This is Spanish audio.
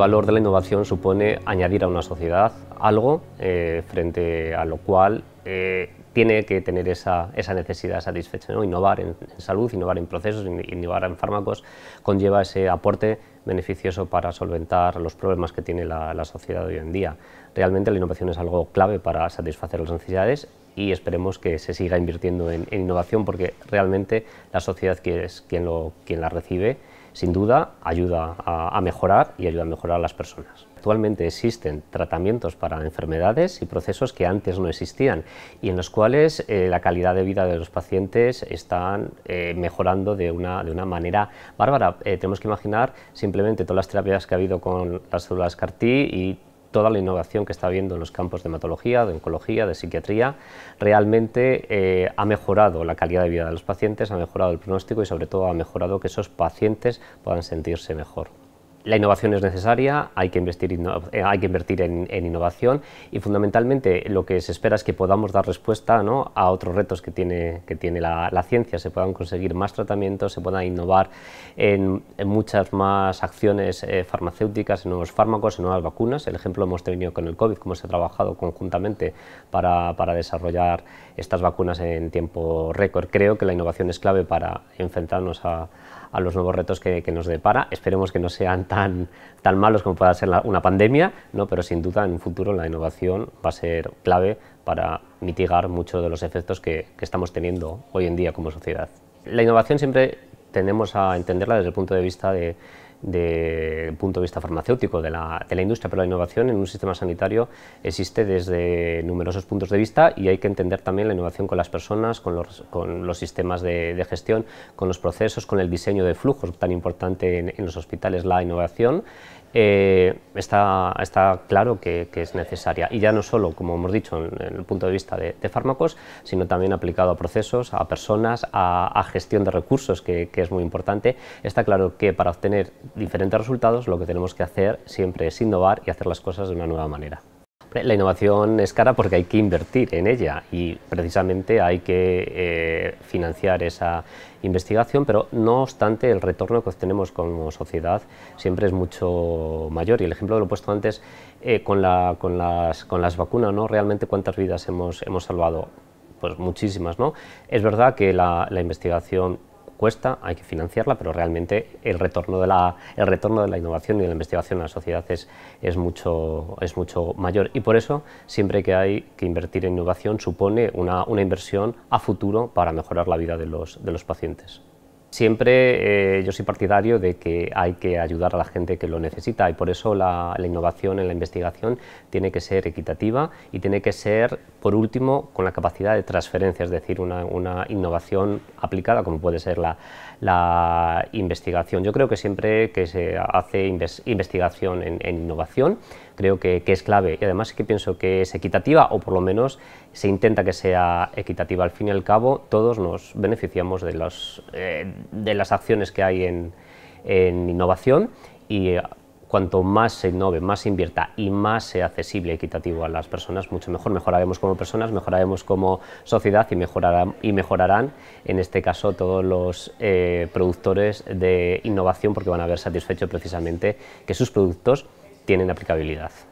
valor de la innovación supone añadir a una sociedad algo eh, frente a lo cual eh, tiene que tener esa, esa necesidad satisfecha. ¿no? Innovar en, salud, innovar en procesos, innovar en fármacos, conlleva ese aporte beneficioso para solventar los problemas que tiene la, la sociedad hoy en día. Realmente la innovación es algo clave para satisfacer las necesidades y esperemos que se siga invirtiendo en, innovación porque realmente la sociedad que es quien, lo, quien la recibe sin duda ayuda a, mejorar y ayuda a mejorar a las personas. Actualmente existen tratamientos para enfermedades y procesos que antes no existían y en los cuales eh, la calidad de vida de los pacientes están eh, mejorando de una, de una manera bárbara. Eh, tenemos que imaginar simplemente todas las terapias que ha habido con las células CAR-T y toda la innovación que está habiendo en los campos de hematología, de oncología, de psiquiatría, realmente eh, ha mejorado la calidad de vida de los pacientes, ha mejorado el pronóstico y sobre todo ha mejorado que esos pacientes puedan sentirse mejor la innovación es necesaria, hay que invertir, eh, hay que invertir en, innovación y fundamentalmente lo que se espera es que podamos dar respuesta a otros retos que tiene, que tiene la, ciencia, se puedan conseguir más tratamientos, se puedan innovar en, muchas más acciones eh, farmacéuticas, en nuevos fármacos, en nuevas vacunas. El ejemplo hemos tenido con el COVID, cómo se ha trabajado conjuntamente para, desarrollar estas vacunas en tiempo récord. Creo que la innovación es clave para enfrentarnos a, los nuevos retos que, que nos depara. Esperemos que no sean tan, malos como pueda ser una pandemia, ¿no? pero sin duda en un futuro la innovación va a ser clave para mitigar muchos de los efectos que, que estamos teniendo hoy en día como sociedad. La innovación siempre tenemos a entenderla desde el punto de vista de de punto de vista farmacéutico de la, industria, pero la innovación en un sistema sanitario existe desde numerosos puntos de vista y hay que entender también la innovación con las personas, con los, con los sistemas de, gestión, con los procesos, con el diseño de flujos tan importante en los hospitales, la innovación eh, está, está, claro que, es necesaria. Y ya no solo, como hemos dicho, en, el punto de vista de, fármacos, sino también aplicado a procesos, a personas, a, gestión de recursos, que, es muy importante. Está claro que para obtener diferentes resultados lo que tenemos que hacer siempre es innovar y hacer las cosas de una nueva manera. La innovación es cara porque hay que invertir en ella y precisamente hay que eh, financiar esa investigación, pero no obstante el retorno que obtenemos como sociedad siempre es mucho mayor. Y el ejemplo lo he puesto antes eh, con, las, vacunas, ¿no? Realmente cuántas vidas hemos, salvado pues muchísimas. ¿no? Es verdad que la investigación cuesta, hay que financiarla, pero realmente el retorno de la, el retorno de la innovación y de la investigación a la sociedad es, es, mucho, es mucho mayor. Y por eso, siempre que hay que invertir en innovación, supone una, una inversión a futuro para mejorar la vida de los, de los pacientes. Siempre eh, yo soy partidario de que hay que ayudar a la gente que lo necesita y por eso la, innovación en la investigación tiene que ser equitativa y tiene que ser, por último, con la capacidad de transferencia, es decir, una, innovación aplicada como puede ser la, investigación. Yo creo que siempre que se hace investigación en, innovación, creo que, que, es clave y además que pienso que es equitativa o por lo menos se intenta que sea equitativa. Al fin y al cabo, todos nos beneficiamos de, eh, de las acciones que hay en, innovación y eh, cuanto más se innove, más se invierta y más sea accesible y equitativo a las personas, mucho mejor. Mejoraremos como personas, mejoraremos como sociedad y, mejorarán, y mejorarán, en este caso, todos los eh, productores de innovación porque van a ver satisfecho precisamente que sus productos tienen aplicabilidad.